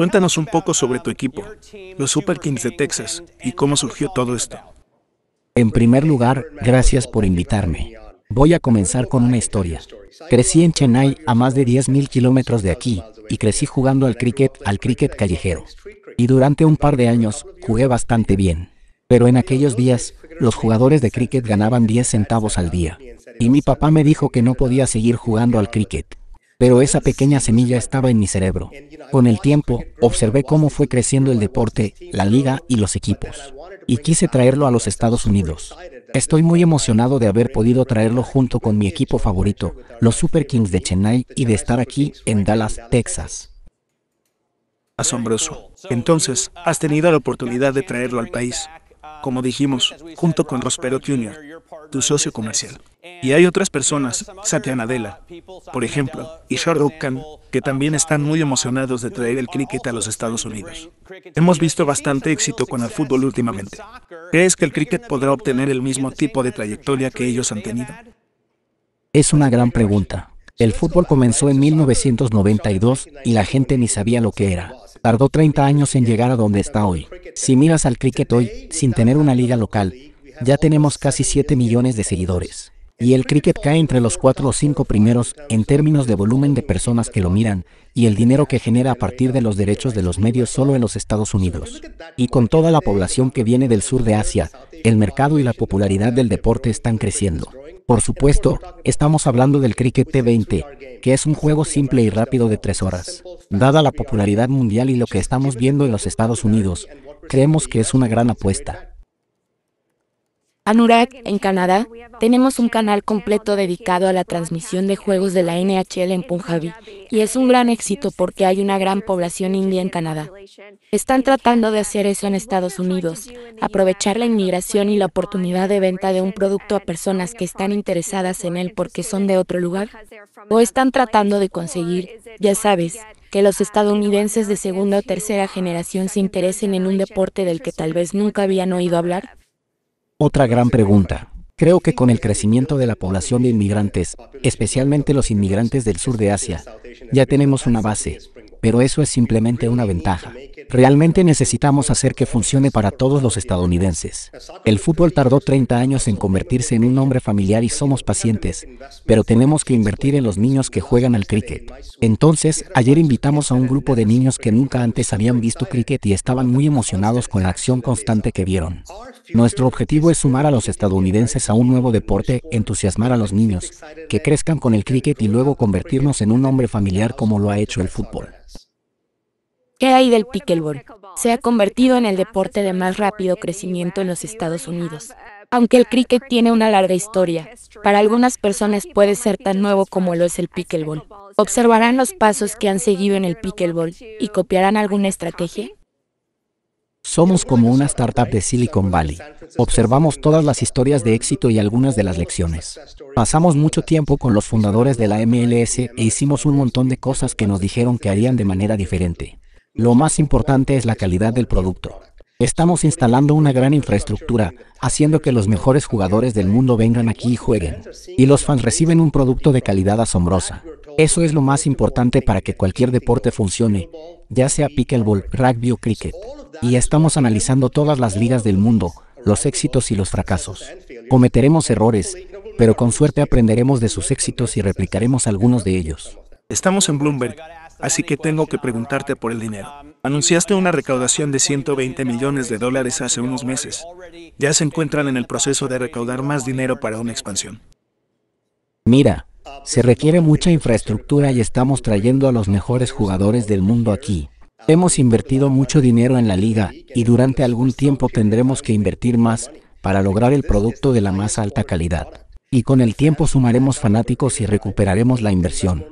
Cuéntanos un poco sobre tu equipo, los Super Kings de Texas, y cómo surgió todo esto. En primer lugar, gracias por invitarme. Voy a comenzar con una historia. Crecí en Chennai, a más de 10.000 kilómetros de aquí, y crecí jugando al cricket, al cricket callejero. Y durante un par de años, jugué bastante bien. Pero en aquellos días, los jugadores de cricket ganaban 10 centavos al día. Y mi papá me dijo que no podía seguir jugando al cricket, pero esa pequeña semilla estaba en mi cerebro. Con el tiempo, observé cómo fue creciendo el deporte, la liga y los equipos. Y quise traerlo a los Estados Unidos. Estoy muy emocionado de haber podido traerlo junto con mi equipo favorito, los Super Kings de Chennai, y de estar aquí en Dallas, Texas. Asombroso. Entonces, has tenido la oportunidad de traerlo al país como dijimos, junto con Rospero Jr., tu socio comercial. Y hay otras personas, Satya Nadella, por ejemplo, y Shahrukh Khan, que también están muy emocionados de traer el cricket a los Estados Unidos. Hemos visto bastante éxito con el fútbol últimamente. ¿Crees que el cricket podrá obtener el mismo tipo de trayectoria que ellos han tenido? Es una gran pregunta. El fútbol comenzó en 1992 y la gente ni sabía lo que era. Tardó 30 años en llegar a donde está hoy. Si miras al cricket hoy, sin tener una liga local, ya tenemos casi 7 millones de seguidores y el cricket cae entre los cuatro o cinco primeros en términos de volumen de personas que lo miran y el dinero que genera a partir de los derechos de los medios solo en los Estados Unidos. Y con toda la población que viene del sur de Asia, el mercado y la popularidad del deporte están creciendo. Por supuesto, estamos hablando del cricket T20, que es un juego simple y rápido de tres horas. Dada la popularidad mundial y lo que estamos viendo en los Estados Unidos, creemos que es una gran apuesta. Anurag, en Canadá, tenemos un canal completo dedicado a la transmisión de juegos de la NHL en Punjabi, y es un gran éxito porque hay una gran población india en Canadá. Están tratando de hacer eso en Estados Unidos, aprovechar la inmigración y la oportunidad de venta de un producto a personas que están interesadas en él porque son de otro lugar, o están tratando de conseguir, ya sabes, que los estadounidenses de segunda o tercera generación se interesen en un deporte del que tal vez nunca habían oído hablar. Otra gran pregunta. Creo que con el crecimiento de la población de inmigrantes, especialmente los inmigrantes del sur de Asia, ya tenemos una base, pero eso es simplemente una ventaja. Realmente necesitamos hacer que funcione para todos los estadounidenses. El fútbol tardó 30 años en convertirse en un nombre familiar y somos pacientes, pero tenemos que invertir en los niños que juegan al cricket. Entonces, ayer invitamos a un grupo de niños que nunca antes habían visto cricket y estaban muy emocionados con la acción constante que vieron. Nuestro objetivo es sumar a los estadounidenses a un nuevo deporte, entusiasmar a los niños, que crezcan con el cricket y luego convertirnos en un hombre familiar como lo ha hecho el fútbol. ¿Qué hay del pickleball? Se ha convertido en el deporte de más rápido crecimiento en los Estados Unidos. Aunque el cricket tiene una larga historia, para algunas personas puede ser tan nuevo como lo es el pickleball. ¿Observarán los pasos que han seguido en el pickleball y copiarán alguna estrategia? Somos como una startup de Silicon Valley. Observamos todas las historias de éxito y algunas de las lecciones. Pasamos mucho tiempo con los fundadores de la MLS e hicimos un montón de cosas que nos dijeron que harían de manera diferente. Lo más importante es la calidad del producto. Estamos instalando una gran infraestructura, haciendo que los mejores jugadores del mundo vengan aquí y jueguen. Y los fans reciben un producto de calidad asombrosa. Eso es lo más importante para que cualquier deporte funcione, ya sea pickleball, rugby o cricket y estamos analizando todas las ligas del mundo, los éxitos y los fracasos. Cometeremos errores, pero con suerte aprenderemos de sus éxitos y replicaremos algunos de ellos. Estamos en Bloomberg, así que tengo que preguntarte por el dinero. Anunciaste una recaudación de 120 millones de dólares hace unos meses. Ya se encuentran en el proceso de recaudar más dinero para una expansión. Mira, se requiere mucha infraestructura y estamos trayendo a los mejores jugadores del mundo aquí. Hemos invertido mucho dinero en la liga y durante algún tiempo tendremos que invertir más para lograr el producto de la más alta calidad. Y con el tiempo sumaremos fanáticos y recuperaremos la inversión.